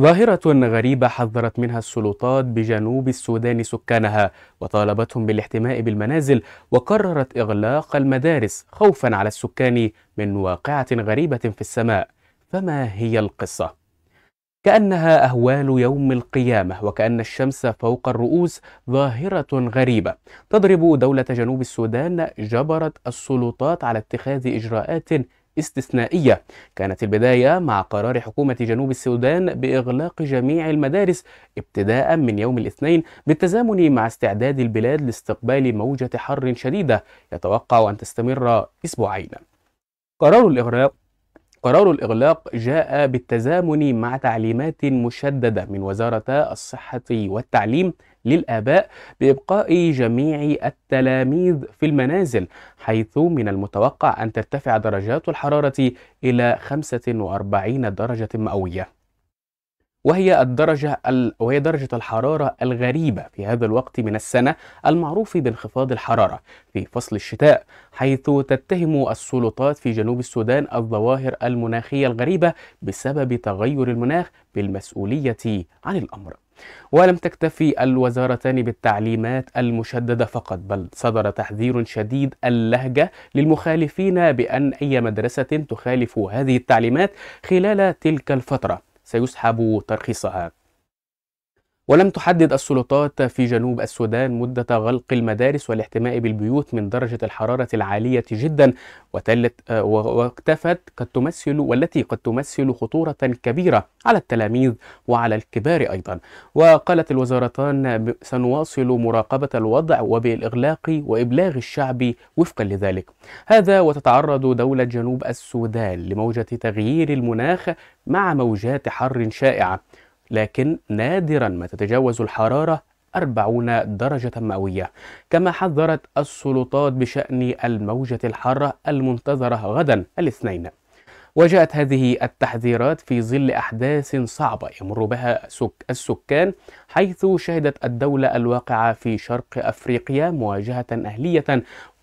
ظاهرة غريبة حذرت منها السلطات بجنوب السودان سكانها وطالبتهم بالاحتماء بالمنازل وقررت إغلاق المدارس خوفا على السكان من واقعة غريبة في السماء فما هي القصة؟ كأنها أهوال يوم القيامة وكأن الشمس فوق الرؤوس ظاهرة غريبة تضرب دولة جنوب السودان جبرت السلطات على اتخاذ إجراءات استثنائية كانت البداية مع قرار حكومة جنوب السودان بإغلاق جميع المدارس ابتداء من يوم الاثنين بالتزامن مع استعداد البلاد لاستقبال موجة حر شديدة يتوقع أن تستمر أسبوعين قرار الإغلاق قرار الإغلاق جاء بالتزامن مع تعليمات مشددة من وزارة الصحة والتعليم للآباء بإبقاء جميع التلاميذ في المنازل حيث من المتوقع أن ترتفع درجات الحرارة إلى 45 درجة مئوية وهي الدرجة ال... وهي درجة الحرارة الغريبة في هذا الوقت من السنة المعروف بانخفاض الحرارة في فصل الشتاء حيث تتهم السلطات في جنوب السودان الظواهر المناخية الغريبة بسبب تغير المناخ بالمسؤولية عن الأمر ولم تكتفي الوزارتان بالتعليمات المشددة فقط بل صدر تحذير شديد اللهجة للمخالفين بأن أي مدرسة تخالف هذه التعليمات خلال تلك الفترة سيسحب ترخيصها ولم تحدد السلطات في جنوب السودان مدة غلق المدارس والاحتماء بالبيوت من درجة الحرارة العالية جدا وتلت آه، واكتفت قد تمثل والتي قد تمثل خطورة كبيرة على التلاميذ وعلى الكبار أيضا وقالت الوزارتان سنواصل مراقبة الوضع وبالإغلاق وإبلاغ الشعب وفقا لذلك هذا وتتعرض دولة جنوب السودان لموجة تغيير المناخ مع موجات حر شائعة لكن نادرا ما تتجاوز الحرارة 40 درجة مئوية كما حذرت السلطات بشأن الموجة الحارة المنتظرة غدا الاثنين وجاءت هذه التحذيرات في ظل أحداث صعبة يمر بها السكان حيث شهدت الدولة الواقعة في شرق أفريقيا مواجهة أهلية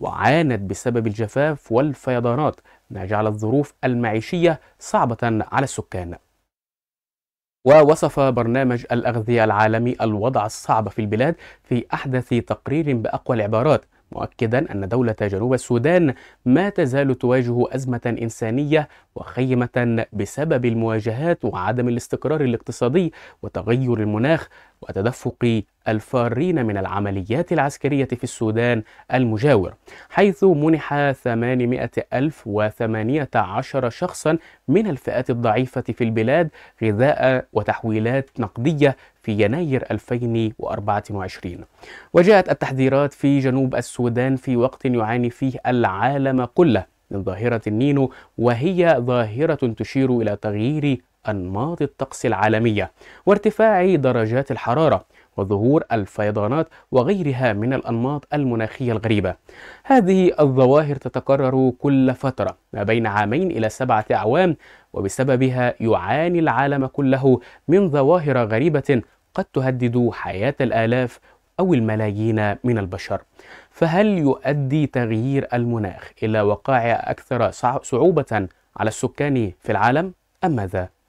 وعانت بسبب الجفاف والفيضانات ما جعل الظروف المعيشية صعبة على السكان ووصف برنامج الأغذية العالمي الوضع الصعب في البلاد في أحدث تقرير بأقوى العبارات مؤكدا أن دولة جنوب السودان ما تزال تواجه أزمة إنسانية وخيمة بسبب المواجهات وعدم الاستقرار الاقتصادي وتغير المناخ وتدفق الفارين من العمليات العسكرية في السودان المجاور حيث منح 818 شخصا من الفئات الضعيفة في البلاد غذاء وتحويلات نقدية في يناير 2024 وجاءت التحذيرات في جنوب السودان في وقت يعاني فيه العالم كله من ظاهرة النينو وهي ظاهرة تشير إلى تغيير أنماط الطقس العالمية وارتفاع درجات الحرارة وظهور الفيضانات وغيرها من الأنماط المناخية الغريبة هذه الظواهر تتكرر كل فترة ما بين عامين إلى سبعة أعوام وبسببها يعاني العالم كله من ظواهر غريبة قد تهدد حياة الآلاف أو الملايين من البشر فهل يؤدي تغيير المناخ إلى وقائع أكثر صعوبة على السكان في العالم أم ماذا؟